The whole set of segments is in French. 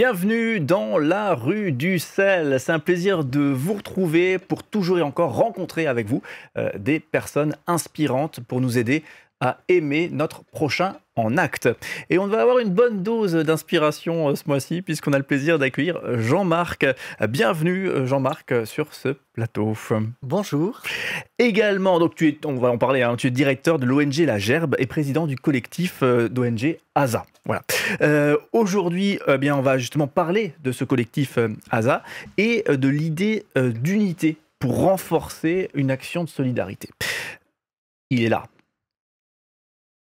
Bienvenue dans la rue du sel. C'est un plaisir de vous retrouver pour toujours et encore rencontrer avec vous euh, des personnes inspirantes pour nous aider à aimer notre prochain en acte. Et on va avoir une bonne dose d'inspiration euh, ce mois-ci, puisqu'on a le plaisir d'accueillir Jean-Marc. Bienvenue euh, Jean-Marc euh, sur ce plateau. Bonjour. Également, donc tu on va en parler, hein, tu es directeur de l'ONG La Gerbe et président du collectif d'ONG ASA. Voilà. Aujourd'hui, bien, on va justement parler de ce collectif ASA et de l'idée d'unité pour renforcer une action de solidarité. Il est là,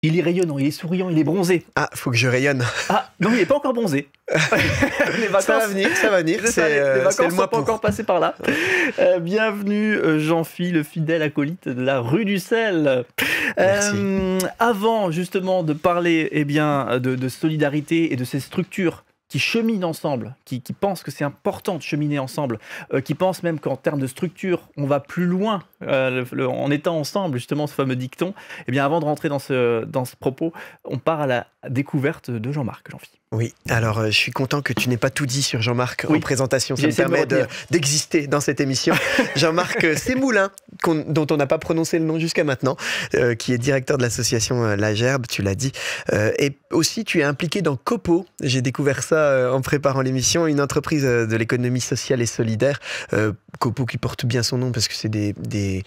il est rayonnant, il est souriant, il est bronzé. Ah, faut que je rayonne. Ah, non, il n'est pas encore bronzé. ça va venir, ça va venir. C'est, les euh, vacances le sont pas encore passées par là. Euh, bienvenue, euh, jean phil le fidèle acolyte de la rue du sel. avant, justement, de parler eh bien, de, de solidarité et de ces structures qui cheminent ensemble, qui, pensent que c'est important de cheminer ensemble, euh, qui pensent même qu'en termes de structure, on va plus loin euh, en étant ensemble, justement, ce fameux dicton, eh bien, avant de rentrer dans ce, dans ce propos, on part à la découverte de Jean-Marc, jean philippe oui, alors euh, je suis content que tu n'aies pas tout dit sur Jean-Marc en présentation. Ça me permet d'exister dans cette émission. Jean-Marc euh, Moulin, dont on n'a pas prononcé le nom jusqu'à maintenant, euh, qui est directeur de l'association La Gerbe, tu l'as dit. et aussi, tu es impliqué dans Copo. J'ai découvert ça en préparant l'émission, une entreprise de l'économie sociale et solidaire. Copo qui porte bien son nom parce que c'est des,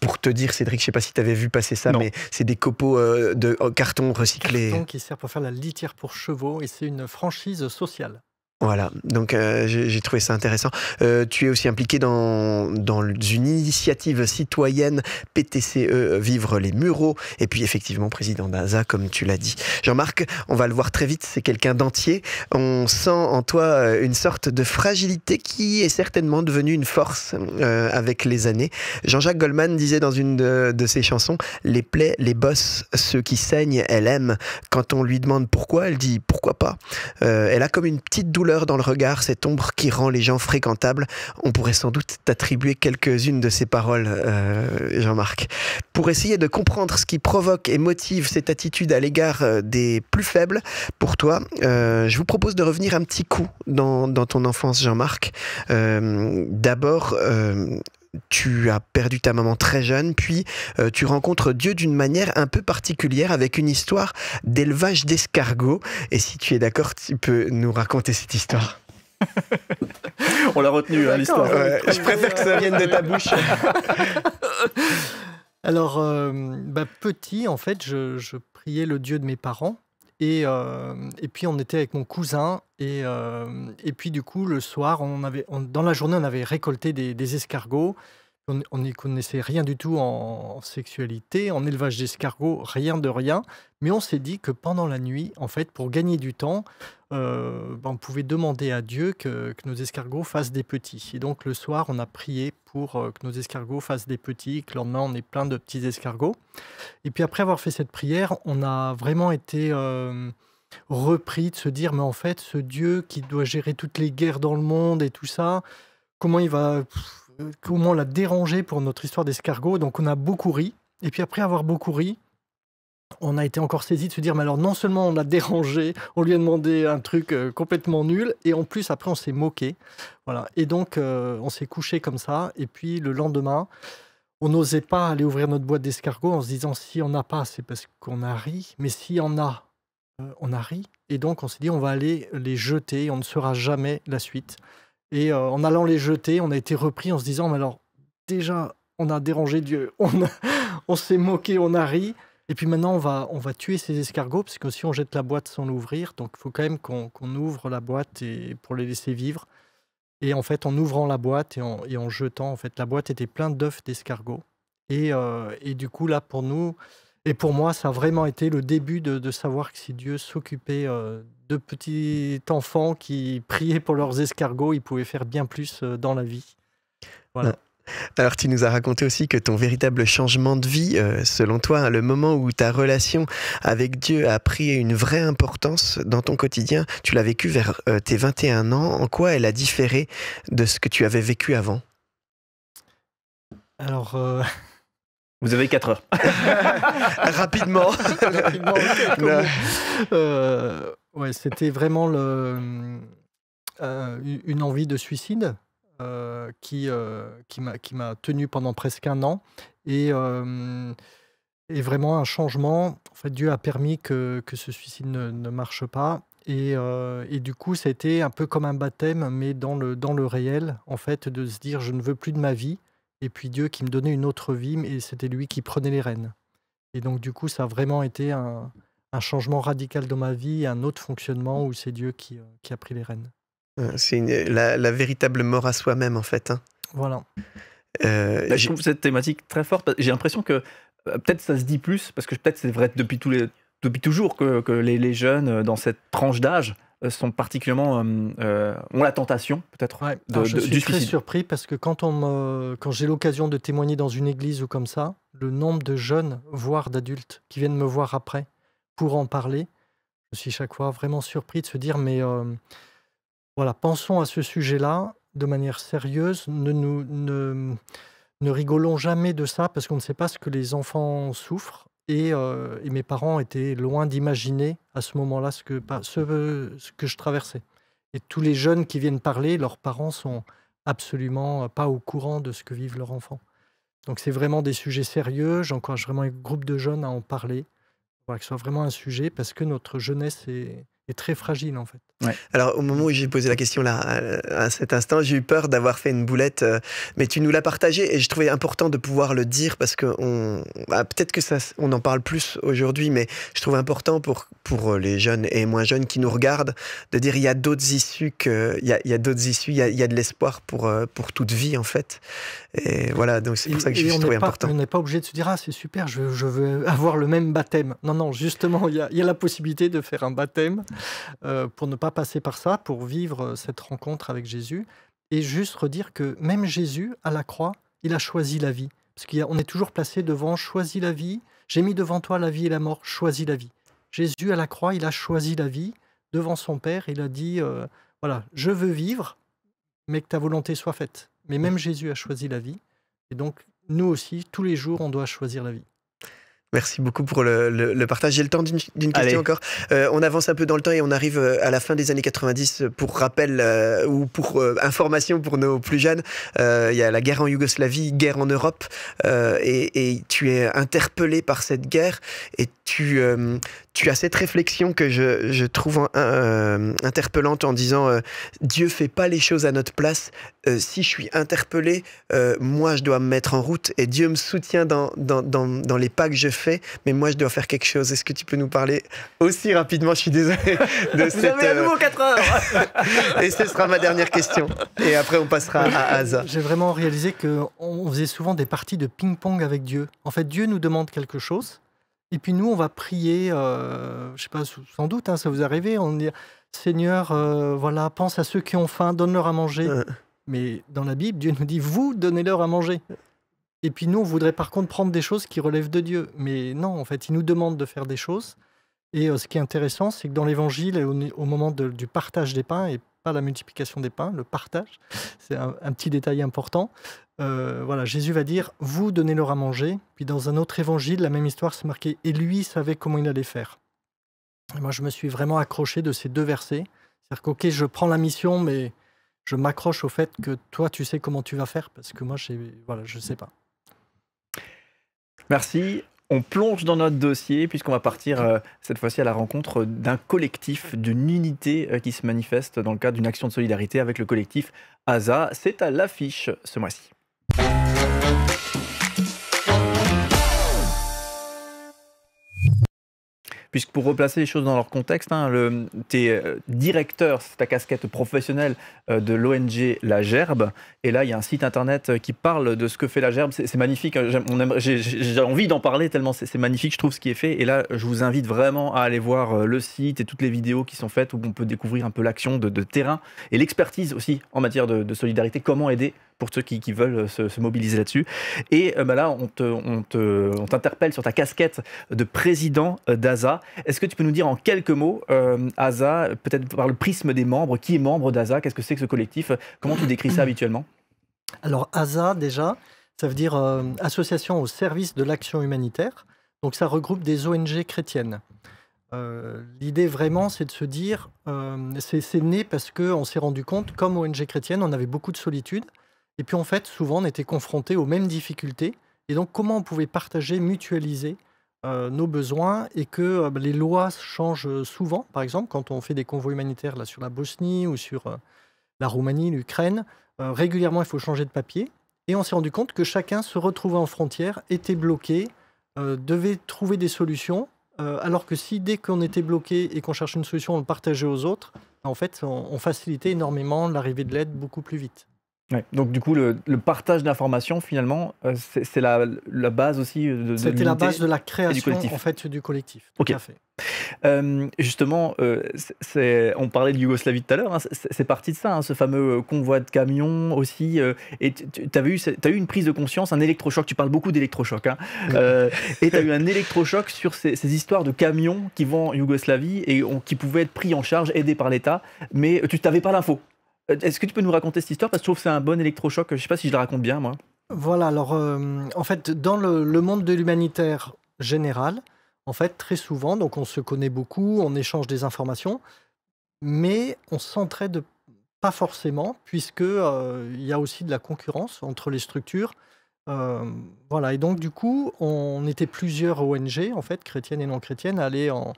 Pour te dire, Cédric, je ne sais pas si tu avais vu passer ça, mais c'est des copeaux de carton recyclé. Carton qui sert pour faire la litière pour chevaux. Et une franchise sociale. Voilà, donc euh, j'ai trouvé ça intéressant. Euh, tu es aussi impliqué dans, une initiative citoyenne PTCE euh, Vivre les Mureaux, et puis effectivement président d'ASA, comme tu l'as dit. Jean-Marc, on va le voir très vite, c'est quelqu'un d'entier. On sent en toi une sorte de fragilité qui est certainement devenue une force avec les années. Jean-Jacques Goldman disait dans une de, de, ses chansons, Les plaies, les bosses, ceux qui saignent, elle aime. Quand on lui demande pourquoi, elle dit pourquoi pas. elle a comme une petite douleur dans le regard, cette ombre qui rend les gens fréquentables. On pourrait sans doute t'attribuer quelques-unes de ces paroles, euh, Jean-Marc. Pour essayer de comprendre ce qui provoque et motive cette attitude à l'égard euh, des plus faibles, pour toi, euh, je vous propose de revenir un petit coup dans, ton enfance, Jean-Marc. D'abord, tu as perdu ta maman très jeune, puis euh, tu rencontres Dieu d'une manière un peu particulière avec une histoire d'élevage d'escargots. Et si tu es d'accord, tu peux nous raconter cette histoire. On l'a retenue, hein, l'histoire. je préfère que ça vienne de ta bouche. Alors, euh, bah, petit, en fait, je priais le Dieu de mes parents euh, et, puis on était avec mon cousin et, euh, puis du coup le soir on avait dans la journée on avait récolté des escargots on n'y connaissait rien du tout en sexualité, en élevage d'escargots, rien de rien. Mais on s'est dit que pendant la nuit, en fait, pour gagner du temps, euh, ben, on pouvait demander à Dieu que, nos escargots fassent des petits. Et donc le soir, on a prié pour euh, que nos escargots fassent des petits, que le lendemain, on ait plein de petits escargots. Et puis après avoir fait cette prière, on a vraiment été... Euh, repris de se dire mais en fait ce Dieu qui doit gérer toutes les guerres dans le monde et tout ça comment il va comment euh, l'a dérangé pour notre histoire d'escargot. Donc on a beaucoup ri. Et puis après avoir beaucoup ri, on a été encore saisi de se dire, mais alors non seulement on l'a dérangé, on lui a demandé un truc euh, complètement nul, et en plus après on s'est moqué. Voilà. Et donc euh, on s'est couché comme ça, et puis le lendemain, on n'osait pas aller ouvrir notre boîte d'escargot en se disant, si on n'a pas, c'est parce qu'on a ri, mais si on a, on a ri. Et donc on s'est dit, on va aller les jeter, on ne saura jamais la suite. Et euh, en allant les jeter, on a été repris en se disant, mais alors, déjà, on a dérangé Dieu, on, on s'est moqué, on a ri. Et puis maintenant, on va, on va tuer ces escargots, parce que si on jette la boîte sans l'ouvrir, donc il faut quand même qu'on ouvre la boîte pour les laisser vivre. Et en fait, en ouvrant la boîte et en, jetant, en fait, la boîte était pleine d'œufs d'escargots. Et, euh, et, du coup, là, pour nous, et pour moi, ça a vraiment été le début de, savoir que si Dieu s'occupait euh, de petits enfants qui priaient pour leurs escargots, ils pouvaient faire bien plus euh, dans la vie. Voilà. Ah. Alors tu nous as raconté aussi que ton véritable changement de vie, euh, selon toi, hein, le moment où ta relation avec Dieu a pris une vraie importance dans ton quotidien, tu l'as vécu vers tes 21 ans. En quoi elle a différé de ce que tu avais vécu avant Alors, Vous avez 4 heures. Rapidement. Euh, ouais, c'était vraiment le, euh, une envie de suicide euh, qui, euh, qui m'a tenu pendant presque un an. Et, et, vraiment un changement. En fait, Dieu a permis que, que ce suicide ne, ne marche pas. Et, et, du coup, ça a été un peu comme un baptême, mais dans le, dans le réel, en fait, de se dire je ne veux plus de ma vie et puis Dieu qui me donnait une autre vie, et c'était lui qui prenait les rênes. Et donc, du coup, ça a vraiment été un, changement radical dans ma vie, un autre fonctionnement où c'est Dieu qui, euh, a pris les rênes. Euh, c'est la, véritable mort à soi-même, en fait. Hein. Voilà. Euh, je trouve cette thématique très forte. J'ai l'impression que euh, peut-être ça se dit plus, parce que peut-être c'est vrai depuis, toujours que, les, jeunes, dans cette tranche d'âge, euh, sont particulièrement euh, euh, ont la tentation peut-être de, je suis très surpris parce que quand on quand j'ai l'occasion de témoigner dans une église ou comme ça, le nombre de jeunes, voire d'adultes, qui viennent me voir après pour en parler, je suis chaque fois vraiment surpris de se dire mais voilà, pensons à ce sujet-là de manière sérieuse, ne nous ne, ne rigolons jamais de ça parce qu'on ne sait pas ce que les enfants souffrent euh, et, mes parents étaient loin d'imaginer à ce moment-là ce que, bah, que je traversais. Et tous les jeunes qui viennent parler, leurs parents sont absolument pas au courant de ce que vivent leurs enfants. Donc c'est vraiment des sujets sérieux. J'encourage vraiment un groupe de jeunes à en parler, que ce soit vraiment un sujet, parce que notre jeunesse est très fragile en fait. Alors, au moment où j'ai posé la question là, à cet instant, j'ai eu peur d'avoir fait une boulette, euh, mais tu nous l'as partagé et je trouvais important de pouvoir le dire parce que on, bah, peut-être que ça, on en parle plus aujourd'hui, mais je trouve important pour, pour euh, les jeunes et moins jeunes qui nous regardent de dire il y a d'autres issues, que, il y a, d'autres issues, il y a, de l'espoir pour, euh, pour toute vie en fait. Et voilà, donc c'est pour ça que je, trouvais important. On n'est pas obligé de se dire ah c'est super, je, veux avoir le même baptême. Non, non, justement, il y a, la possibilité de faire un baptême pour ne pas passer par ça pour vivre euh, cette rencontre avec Jésus et juste redire que même Jésus, à la croix, il a choisi la vie. Parce qu'on est toujours placé devant choisis la vie, j'ai mis devant toi la vie et la mort, choisis la vie. Jésus, à la croix, il a choisi la vie devant son Père, il a dit euh, voilà, je veux vivre, mais que ta volonté soit faite. Mais même Jésus a choisi la vie. Et donc, nous aussi, tous les jours, on doit choisir la vie. Merci beaucoup pour le, partage. J'ai le temps d'une question encore. Euh, on avance un peu dans le temps et on arrive euh, à la fin des années 90. Euh, pour rappel ou pour information pour nos plus jeunes, il y a la guerre en Yougoslavie, guerre en Europe, et, tu es interpellé par cette guerre et tu, tu as cette réflexion que je, trouve interpellante en disant Dieu fait pas les choses à notre place. si je suis interpellé, moi je dois me mettre en route et Dieu me soutient dans, dans les pas que je fait, mais moi, je dois faire quelque chose. Est-ce que tu peux nous parler aussi rapidement Je suis désolé. De Vous avez à nouveau 4 euh, heures Et ce sera ma dernière question. Et après, on passera à Aza. J'ai vraiment réalisé qu'on faisait souvent des parties de ping-pong avec Dieu. En fait, Dieu nous demande quelque chose. Et puis nous, on va prier, euh, je sais pas, sans doute, hein, ça vous arrive, on dit Seigneur, euh, voilà, pense à ceux qui ont faim, donne-leur à manger. Mais dans la Bible, Dieu nous dit Vous donnez-leur à manger. Et puis nous, on voudrait par contre prendre des choses qui relèvent de Dieu. Mais non, en fait, il nous demande de faire des choses. Et euh, ce qui est intéressant, c'est que dans l'Évangile, au, moment du partage des pains, et pas la multiplication des pains, le partage, c'est un, petit détail important, euh, voilà, Jésus va dire, vous donnez-leur à manger. Puis dans un autre évangile, la même histoire, c'est marqué, et lui savait comment il allait faire. moi, je me suis vraiment accroché de ces deux versets. C'est-à-dire que, ok, je prends la mission, mais je m'accroche au fait que toi, tu sais comment tu vas faire, parce que moi, je ne sais pas. Merci. On plonge dans notre dossier puisqu'on va partir euh, cette fois-ci à la rencontre d'un collectif, d'une unité euh, qui se manifeste dans le cadre d'une action de solidarité avec le collectif ASA. C'est à l'affiche ce mois-ci. puisque pour replacer les choses dans leur contexte, hein, le, tu es euh, directeur, c'est ta casquette professionnelle euh, de l'ONG La Gerbe, et là il y a un site internet euh, qui parle de ce que fait La Gerbe, c'est magnifique, hein. j'ai envie d'en parler tellement c'est magnifique, je trouve ce qui est fait, et là je vous invite vraiment à aller voir le site et toutes les vidéos qui sont faites où on peut découvrir un peu l'action de, terrain et l'expertise aussi en matière de solidarité, comment aider pour ceux qui, veulent euh, se, mobiliser là-dessus. Et euh, bah là, on t'interpelle sur ta casquette de président euh, d'ASA. Est-ce que tu peux nous dire en quelques mots, ASA, peut-être par le prisme des membres, qui est membre d'ASA Qu'est-ce que c'est que ce collectif Comment tu décris ça habituellement Alors, ASA, déjà, ça veut dire Association au service de l'action humanitaire. Donc, ça regroupe des ONG chrétiennes. L'idée vraiment, c'est de se dire, c'est né parce qu'on s'est rendu compte, comme ONG chrétienne, on avait beaucoup de solitude. Et puis en fait, souvent, on était confrontés aux mêmes difficultés. Et donc, comment on pouvait partager, mutualiser euh, nos besoins et que euh, bah, les lois changent souvent. Par exemple, quand on fait des convois humanitaires là, sur la Bosnie ou sur euh, la Roumanie, l'Ukraine, régulièrement, il faut changer de papier. Et on s'est rendu compte que chacun se retrouvait en frontière, était bloqué, devait trouver des solutions. alors que si dès qu'on était bloqué et qu'on cherchait une solution, on le partageait aux autres, en fait, on facilitait énormément l'arrivée de l'aide beaucoup plus vite. Donc du coup, le, partage d'informations, finalement, euh, c'est la, base aussi de, de C'était la base de la création, du en fait, du collectif. Tout euh, justement, euh, on parlait de Yougoslavie tout à l'heure, hein, c'est parti de ça, hein, ce fameux convoi de camions aussi. et tu as, as, eu une prise de conscience, un électrochoc, tu parles beaucoup d'électrochoc, hein, et tu as eu un électrochoc sur ces, histoires de camions qui vont en Yougoslavie et qui pouvaient être pris en charge, aidés par l'État, mais tu n'avais pas l'info. Euh, est-ce que tu peux nous raconter cette histoire Parce que je trouve que c'est un bon électrochoc. Je ne sais pas si je la raconte bien, moi. Voilà, alors euh, en fait, dans le, monde de l'humanitaire général, en fait, très souvent, donc on se connaît beaucoup, on échange des informations, mais on s'entraide pas forcément, puisque euh, il y a aussi de la concurrence entre les structures. voilà, et donc du coup, on était plusieurs ONG, en fait, chrétiennes et non chrétiennes, à aller en,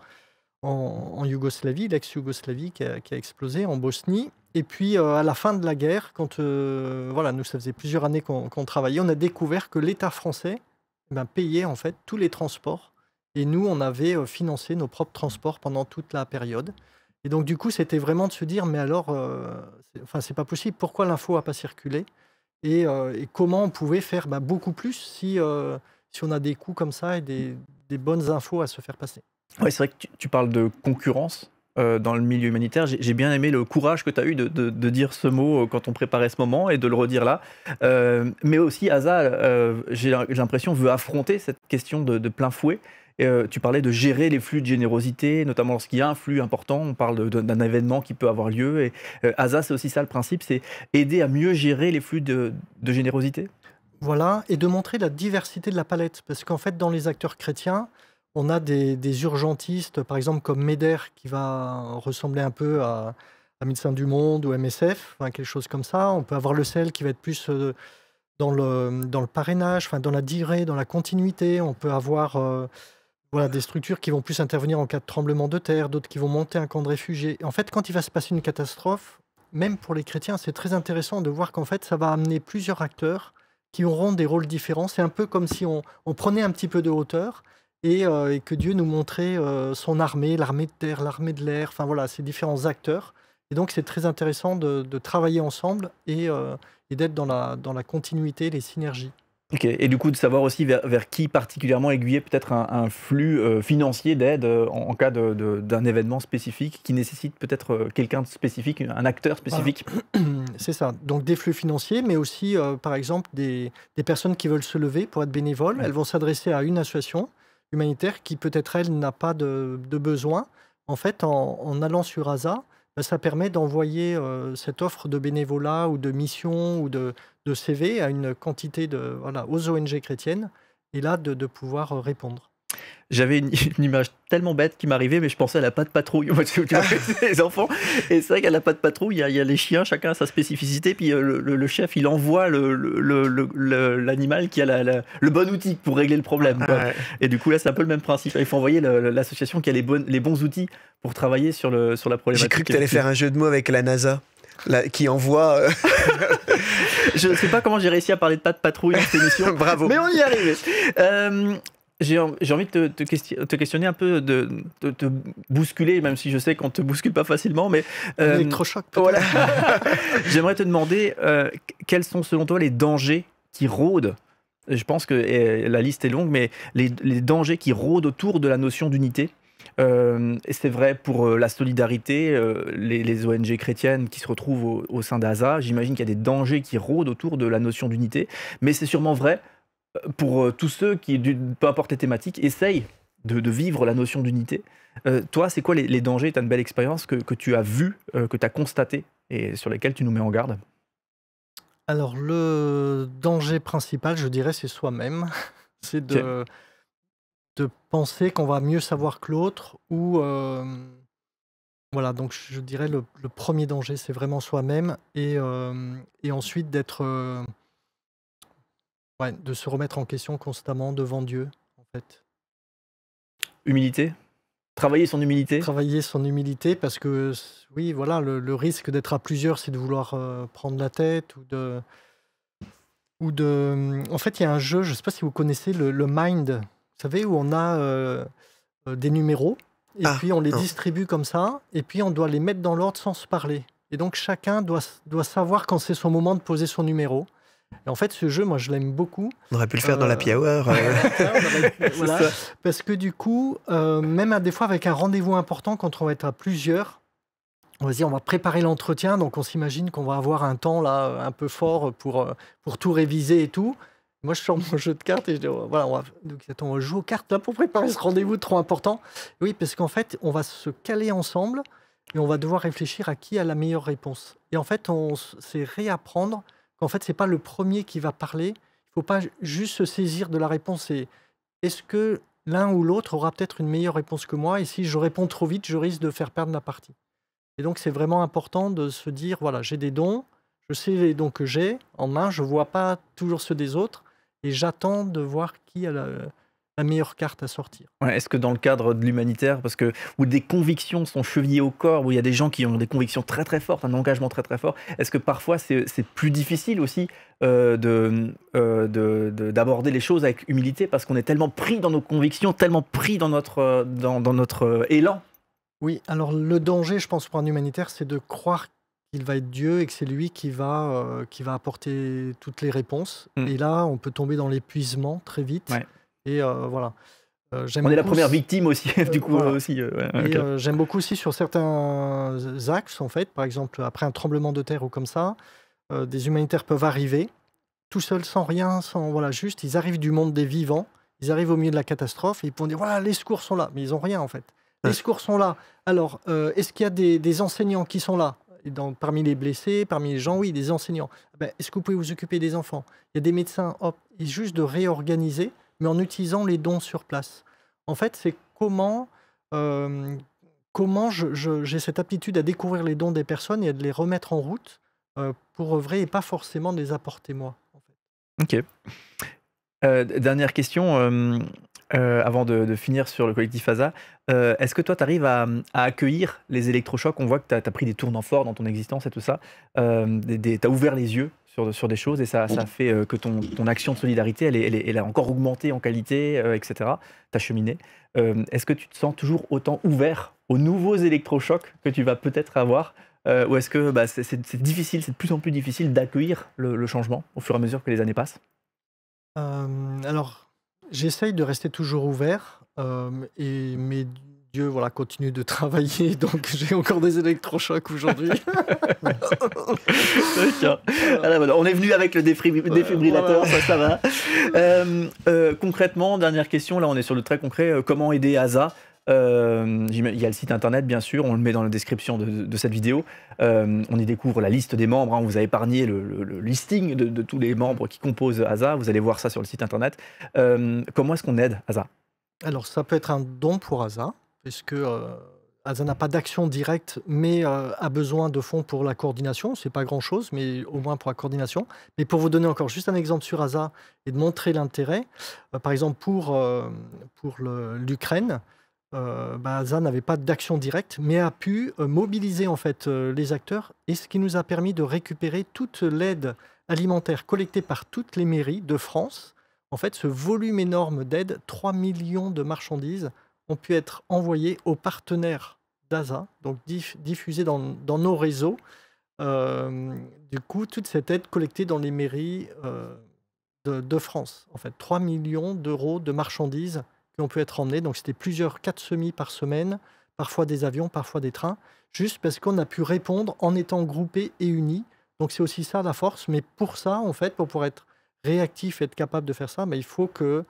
en, Yougoslavie, l'ex-Yougoslavie qui, a explosé, en Bosnie. Et puis euh, à la fin de la guerre, quand euh, voilà, nous, ça faisait plusieurs années qu'on travaillait, on a découvert que l'État français eh ben, payait en fait tous les transports. Et nous, on avait euh, financé nos propres transports pendant toute la période. Et donc, du coup, c'était vraiment de se dire, mais alors, enfin, c'est pas possible. Pourquoi l'info a pas circulé et, comment on pouvait faire bah, beaucoup plus si, si on a des coûts comme ça et des bonnes infos à se faire passer. Ouais, c'est vrai que tu, parles de concurrence euh, dans le milieu humanitaire. J'ai bien aimé le courage que tu as eu de, dire ce mot euh, quand on préparait ce moment et de le redire là. Euh, mais aussi, Azal, j'ai l'impression, veut affronter cette question de, de plein fouet. tu parlais de gérer les flux de générosité, notamment lorsqu'il y a un flux important. On parle d'un événement qui peut avoir lieu. Et Asa, c'est aussi ça le principe, c'est aider à mieux gérer les flux de générosité. Voilà, et de montrer la diversité de la palette. Parce qu'en fait, dans les acteurs chrétiens, on a des, urgentistes, par exemple comme MEDER, qui va ressembler un peu à, à Médecins du Monde ou MSF, quelque chose comme ça. On peut avoir le sel qui va être plus euh, dans, le, parrainage, dans la durée, dans la continuité. On peut avoir euh, voilà, des structures qui vont plus intervenir en cas de tremblement de terre, d'autres qui vont monter un camp de réfugiés. En fait, quand il va se passer une catastrophe, même pour les chrétiens, c'est très intéressant de voir qu'en fait, ça va amener plusieurs acteurs qui auront des rôles différents. C'est un peu comme si on prenait un petit peu de hauteur euh, et, que Dieu nous montrait euh, son armée, l'armée de terre, l'armée de l'air, enfin voilà, ces différents acteurs. Et donc c'est très intéressant de, travailler ensemble euh, et, d'être dans la, dans la continuité, les synergies. Ok. Et du coup, de savoir aussi vers, vers qui particulièrement aiguiller peut-être un, flux financier d'aide en, cas d'un événement spécifique qui nécessite peut-être quelqu'un de spécifique, un acteur spécifique. C'est ça. Donc des flux financiers, mais aussi, par exemple, des, des, personnes qui veulent se lever pour être bénévoles. Elles vont s'adresser à une association humanitaire qui peut-être elle n'a pas de, besoin. En fait, en, allant sur ASA, bah, ça permet d'envoyer euh, cette offre de bénévolat ou de mission ou de, CV à une quantité de voilà aux ONG chrétiennes et là de pouvoir euh, répondre j'avais une, image tellement bête qui m'arrivait, mais je pensais à la patte patrouille. tu vois, les enfants. Et c'est vrai qu'à la patte patrouille, il y, a les chiens, chacun a sa spécificité. Puis euh, le, chef, il envoie l'animal qui a le bon outil pour régler le problème. Et du coup, là, c'est un peu le même principe. Il faut envoyer l'association qui a les, les bons outils pour travailler sur, le, sur la problématique. J'ai cru que tu allais faire un jeu de mots avec la NASA. qui envoie. Euh, je ne sais pas comment j'ai réussi à parler de pas de patrouille dans cette émission. Bravo. Mais on y est arrivé. Euh, j'ai envie de te, questionner un peu, de te bousculer, même si je sais qu'on ne te bouscule pas facilement, mais... Euh, Électrochoc, voilà. J'aimerais te demander euh, quels sont selon toi les dangers qui rôdent je pense que eh, la liste est longue, mais les, dangers qui rôdent autour de la notion d'unité, euh, c'est vrai pour euh, la solidarité, les, les, ONG chrétiennes qui se retrouvent au, au sein d'ASA, j'imagine qu'il y a des dangers qui rôdent autour de la notion d'unité, mais c'est sûrement vrai pour euh, tous ceux qui, peu importe les thématiques, essayent de, vivre la notion d'unité. Euh, toi, c'est quoi les, dangers Tu as une belle expérience que, tu as vue, euh, que tu as constatée et sur lesquels tu nous mets en garde Alors, le danger principal, je dirais, c'est soi-même. c'est de, penser qu'on va mieux savoir que l'autre ou. voilà, donc je dirais le, le premier danger, c'est vraiment soi-même et, et ensuite d'être de se remettre en question constamment devant Dieu, en fait. Humilité Travailler son humilité Travailler son humilité parce que, oui, voilà, le, risque d'être à plusieurs, c'est de vouloir euh, prendre la tête ou de. Ou de... Hmm, en fait, il y a un jeu, je ne sais pas si vous connaissez le, Mind, vous savez, où on a euh, euh, des numéros et ah, puis on les distribue comme ça, et puis on doit les mettre dans l'ordre sans se parler. Et donc chacun doit, doit savoir quand c'est son moment de poser son numéro. En fait, ce jeu, moi, je l'aime beaucoup. On aurait pu le faire dans la euh, piaware. Euh. parce que du coup, euh, même à des fois avec un rendez-vous important, quand on va être à plusieurs, on va dire, on va préparer l'entretien, donc on s'imagine qu'on va avoir un temps là un peu fort pour, pour tout réviser et tout. Moi, je sors mon jeu de cartes et je dis, oh, voilà, on, va, donc, aux cartes là pour préparer ce rendez-vous trop important. Oui, parce qu'en fait, on va se caler ensemble et on va devoir réfléchir à qui a la meilleure réponse. Et en fait, on sait réapprendre qu'en fait, ce n'est pas le premier qui va parler. Il ne faut pas juste se saisir de la réponse est-ce que l'un ou l'autre aura peut-être une meilleure réponse que moi Et si je réponds trop vite, je risque de faire perdre la partie. Et donc, c'est vraiment important de se dire, voilà, j'ai des dons, je sais les dons que j'ai en main, je ne vois pas toujours ceux des autres, et j'attends de voir qui a la, la meilleure carte à sortir. Est-ce que dans le cadre de l'humanitaire, parce que où des convictions sont chevillées au corps, où il y a des gens qui ont des convictions très très fortes, un engagement très très fort, est-ce que parfois c'est plus difficile aussi euh, euh d'aborder les choses avec humilité parce qu'on est tellement pris dans nos convictions, tellement pris dans notre, euh, dans, notre euh, élan Oui, alors le danger, je pense, pour un humanitaire, c'est de croire qu'il va être Dieu et que c'est lui qui va, qui va apporter toutes les réponses. Mm. Et là, on peut tomber dans l'épuisement très vite. Et euh, voilà. Euh, on est la première victime aussi, du coup. aussi. Euh, j'aime beaucoup aussi sur certains axes, en fait, par exemple, après un tremblement de terre ou comme ça, des humanitaires peuvent arriver, tout seuls, sans rien, sans. Voilà, juste, ils arrivent du monde des vivants, ils arrivent au milieu de la catastrophe, et ils pourront dire voilà, les secours sont là, mais ils n'ont rien, en fait. Les secours sont là. Alors, est-ce qu'il y a des, enseignants qui sont là parmi les blessés, parmi les gens, oui, des enseignants. Eh ben, est-ce que vous pouvez vous occuper des enfants Il y a des médecins. Hop, et juste de réorganiser, mais en utilisant les dons sur place. En fait, c'est comment, euh, comment j'ai cette aptitude à découvrir les dons des personnes et à les remettre en route euh, pour œuvrer et pas forcément les apporter moi. En fait. Ok. Euh, dernière question. avant de, finir sur le collectif ASA, est-ce que toi, tu arrives à, accueillir les électrochocs On voit que tu as, pris des tournants forts dans ton existence et tout ça. Euh, tu as ouvert les yeux sur, des choses et ça, ça mm. fait euh, que ton, ton, action de solidarité, elle, elle, a encore augmenté en qualité, euh, etc. T'as cheminé. Euh, est-ce que tu te sens toujours autant ouvert aux nouveaux électrochocs que tu vas peut-être avoir Ou est-ce que bah, c'est difficile, c'est de plus en plus difficile d'accueillir le, changement au fur et à mesure que les années passent Alors, j'essaye de rester toujours ouvert, et, mais voilà, continue de travailler, donc j'ai encore des électrochocs aujourd'hui. Ah, on est venu avec le défibrillateur, ça, va. Euh, euh, concrètement, dernière question, là on est sur le très concret, euh, comment aider ASA il y a le site internet, bien sûr, on le met dans la description de, cette vidéo. on y découvre la liste des membres. On hein. vous a épargné le, listing de, tous les membres qui composent ASA. Vous allez voir ça sur le site internet. comment est-ce qu'on aide ASA Alors, ça peut être un don pour ASA puisque euh, Asa n'a pas d'action directe, mais euh, a besoin de fonds pour la coordination. C'est pas grand-chose, mais au moins pour la coordination. Mais pour vous donner encore juste un exemple sur ASA et de montrer l'intérêt, euh, par exemple pour, pour l'Ukraine, euh, bah, n'avait pas d'action directe, mais a pu mobiliser en fait les acteurs, et ce qui nous a permis de récupérer toute l'aide alimentaire collectée par toutes les mairies de France. En fait, ce volume énorme d'aide, 3 millions de marchandises ont pu être envoyés aux partenaires d'ASA, donc diffusés dans, nos réseaux. Euh, du coup, toute cette aide collectée dans les mairies euh, de, France, en fait, 3 millions d'euros de marchandises qui ont pu être emmenées. Donc, c'était plusieurs, quatre semis par semaine, parfois des avions, parfois des trains, juste parce qu'on a pu répondre en étant groupés et unis. Donc, c'est aussi ça la force. Mais pour ça, en fait, pour pouvoir être réactif et être capable de faire ça, mais il faut que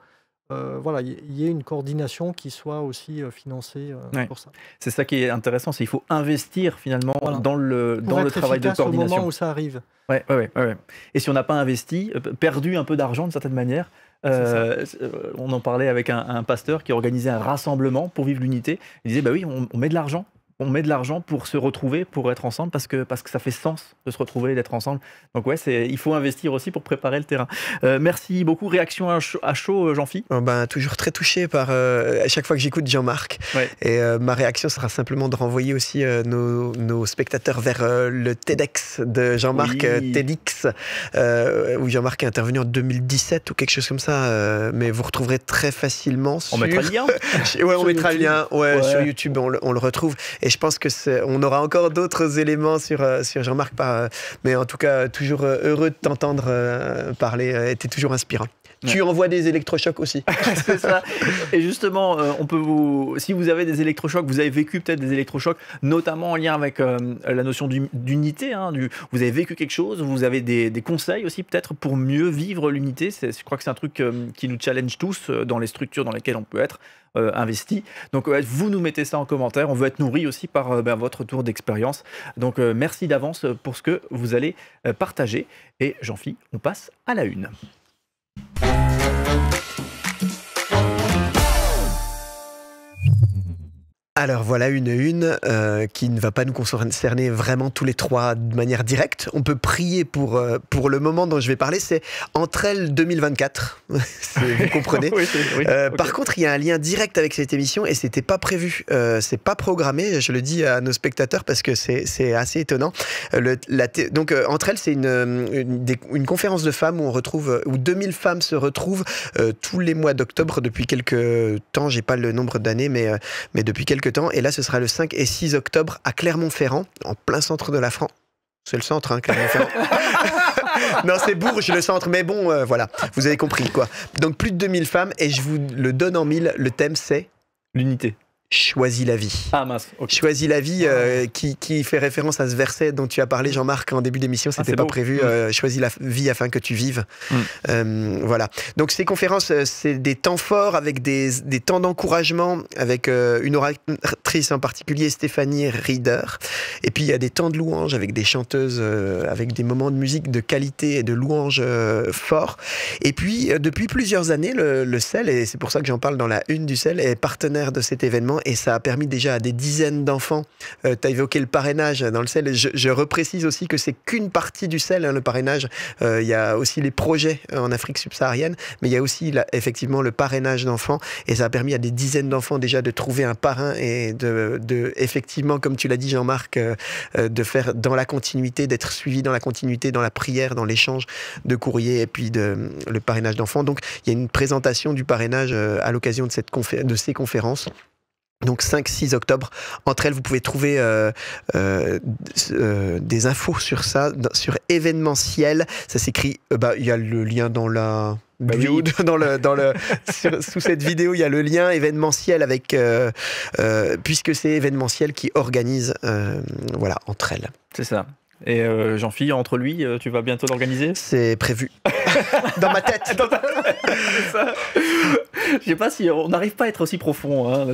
euh, voilà, il y, ait une coordination qui soit aussi euh, financée euh, pour ça. C'est ça qui est intéressant, c'est qu'il faut investir finalement dans le, dans le travail de coordination. où ça arrive. Et si on n'a pas investi, perdu un peu d'argent de certaine manière, on en parlait avec un, pasteur qui organisait un rassemblement pour vivre l'unité. Il disait bah oui, on met de l'argent, on met de l'argent pour se retrouver, pour être ensemble, parce que, parce que ça fait sens de se retrouver, d'être ensemble. Donc ouais, il faut investir aussi pour préparer le terrain. Euh, merci beaucoup. Réaction à, chaud, euh, Jean-Phi oh ben, Toujours très touché par, euh, à chaque fois que j'écoute Jean-Marc. Et ma réaction sera simplement de renvoyer aussi nos, spectateurs vers le TEDx de Jean-Marc, TEDx, où Jean-Marc est intervenu en 2017 ou quelque chose comme ça. mais vous retrouverez très facilement sur... On lien ouais, on mettra le lien sur YouTube, on le, on le retrouve. Et je pense que on aura encore d'autres éléments sur, euh, sur Jean-Marc. Euh, mais en tout cas, toujours euh, heureux de t'entendre parler. Était toujours inspirant tu envoies des électrochocs aussi. c'est ça. Et justement, euh, on peut vous, si vous avez des électrochocs, vous avez vécu peut-être des électrochocs, notamment en lien avec euh, la notion d'unité. Hein, vous avez vécu quelque chose, vous avez des, conseils aussi peut-être pour mieux vivre l'unité. Je crois que c'est un truc euh, qui nous challenge tous dans les structures dans lesquelles on peut être investi. Donc vous nous mettez ça en commentaire. On veut être nourri aussi par ben, votre tour d'expérience. Donc merci d'avance pour ce que vous allez partager. Et jean philippe on passe à la une. Thank you. Alors voilà une une euh, qui ne va pas nous concerner vraiment tous les trois de manière directe. On peut prier pour, euh, pour le moment dont je vais parler, c'est Entre elles 2024. vous comprenez euh, Par contre, il y a un lien direct avec cette émission et c'était pas prévu, c'est pas programmé, je le dis à nos spectateurs parce que c'est assez étonnant. Le, donc Entre elles, c'est une, une, conférence de femmes où on retrouve, où 2000 femmes se retrouvent tous les mois d'octobre depuis quelques temps, j'ai pas le nombre d'années, mais, mais depuis quelques et là, ce sera le 5 et 6 octobre à Clermont-Ferrand, en plein centre de la France. C'est le centre, hein, Clermont-Ferrand. non, c'est Bourges, le centre. Mais bon, euh, voilà, vous avez compris, quoi. Donc, plus de 2000 femmes, et je vous le donne en mille. Le thème, c'est L'unité. Choisis la vie. Ah Choisis la vie, ah. euh, qui, fait référence à ce verset dont tu as parlé, Jean-Marc, en début d'émission. Ah, C'était pas prévu. Mm. Euh, choisis la vie afin que tu vives. Mm. Euh, voilà. Donc ces conférences, c'est des temps forts avec des, temps d'encouragement, avec une oratrice en particulier, Stéphanie Rieder. Et puis il y a des temps de louange avec des chanteuses, avec des moments de musique de qualité et de louange forts. Et puis depuis plusieurs années, le, le et c'est pour ça que j'en parle dans la une du sel est partenaire de cet événement et ça a permis déjà à des dizaines d'enfants. Euh, tu as évoqué le parrainage dans le sel. Je, je reprécise aussi que c'est qu'une partie du sel, hein, le parrainage. Il euh, y a aussi les projets euh, en Afrique subsaharienne, mais il y a aussi effectivement le parrainage d'enfants et ça a permis à des dizaines d'enfants déjà de trouver un parrain et de, de effectivement, comme tu l'as dit Jean-Marc, euh, de faire dans la continuité, d'être suivi dans la continuité, dans la prière, dans l'échange de courriers et puis de, le parrainage d'enfants. Donc il y a une présentation du parrainage à l'occasion de, cette de ces conférences donc 5-6 octobre. Entre elles, vous pouvez trouver euh, euh, euh, des infos sur ça, sur événementiel. Ça s'écrit, bah il y a le lien dans la bah dans le, dans le, sous cette vidéo, il y a le lien événementiel avec, puisque c'est événementiel qui organise, voilà, entre elles. C'est ça. Et euh, Jean-Philippe, entre lui, euh, tu vas bientôt l'organiser C'est prévu. Dans ma tête. Je ne sais pas si on n'arrive pas à être aussi profond, hein,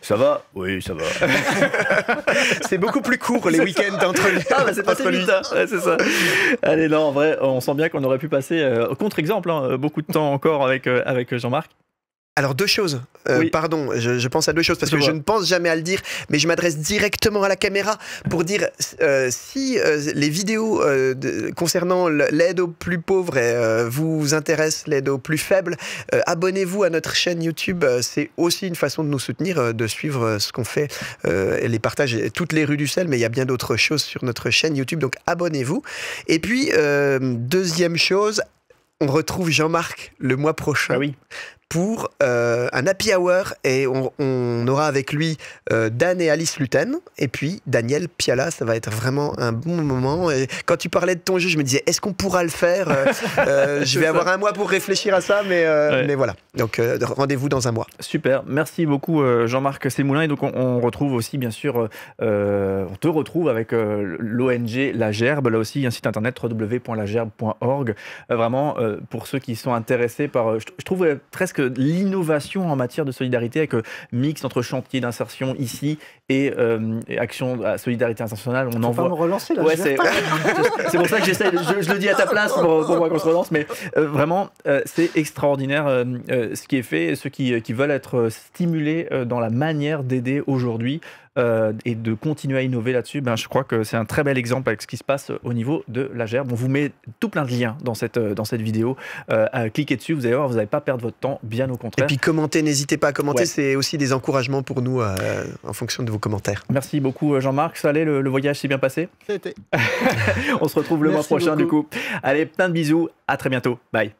Ça va Oui, ça va. c'est beaucoup plus court les week-ends entre lui. Ah, bah, c'est pas hein. Ouais, c'est ça. Allez, non, en vrai, on sent bien qu'on aurait pu passer, au euh, contre-exemple, hein, beaucoup de temps encore avec, avec Jean-Marc. Alors deux choses, euh, pardon, je, pense à deux choses parce que je ne pense jamais à le dire, mais je m'adresse directement à la caméra pour dire euh, si euh, les vidéos concernant l'aide aux plus pauvres vous intéressent, l'aide aux plus faibles, abonnez-vous à notre chaîne YouTube, c'est aussi une façon de nous soutenir, de suivre ce qu'on fait, et les partages, toutes les rues du sel, mais il y a bien d'autres choses sur notre chaîne YouTube, donc abonnez-vous. Et puis, deuxième chose, on retrouve Jean-Marc le mois prochain. Ah oui pour euh, un happy hour et on, aura avec lui euh, Dan et Alice Luten et puis Daniel Piala. Ça va être vraiment un bon moment. Et quand tu parlais de ton jeu, je me disais est-ce qu'on pourra le faire euh, Je vais avoir un mois pour réfléchir à ça, mais, mais voilà. Donc rendez-vous dans un mois. Super. Merci beaucoup Jean-Marc Semoulin Et donc on, retrouve aussi bien sûr, on te retrouve avec l'ONG La Gerbe. Là aussi, un site internet www.lagerbe.org. vraiment pour ceux qui sont intéressés par, je trouve presque l'innovation en matière de solidarité, avec euh, mix entre chantier d'insertion ici euh, et, action à solidarité internationale, on en va Me relancer là. Ouais, c'est pour ça que j'essaie. Je, le dis à ta place pour, pour qu'on se relance, mais euh, vraiment, c'est extraordinaire ce qui est fait, ceux qui, qui veulent être stimulés dans la manière d'aider aujourd'hui. Euh, et de continuer à innover là-dessus, ben, je crois que c'est un très bel exemple avec ce qui se passe euh, au niveau de la gerbe. On vous met tout plein de liens dans cette, euh, dans cette vidéo. cliquez dessus, vous allez voir, vous n'allez pas perdre votre temps, bien au contraire. Et puis commentez, n'hésitez pas à commenter, c'est aussi des encouragements pour nous en fonction de vos commentaires. Merci beaucoup Jean-Marc. Ça le, le voyage s'est bien passé C'était. On se retrouve le mois prochain du coup. Allez, plein de bisous, à très bientôt. Bye.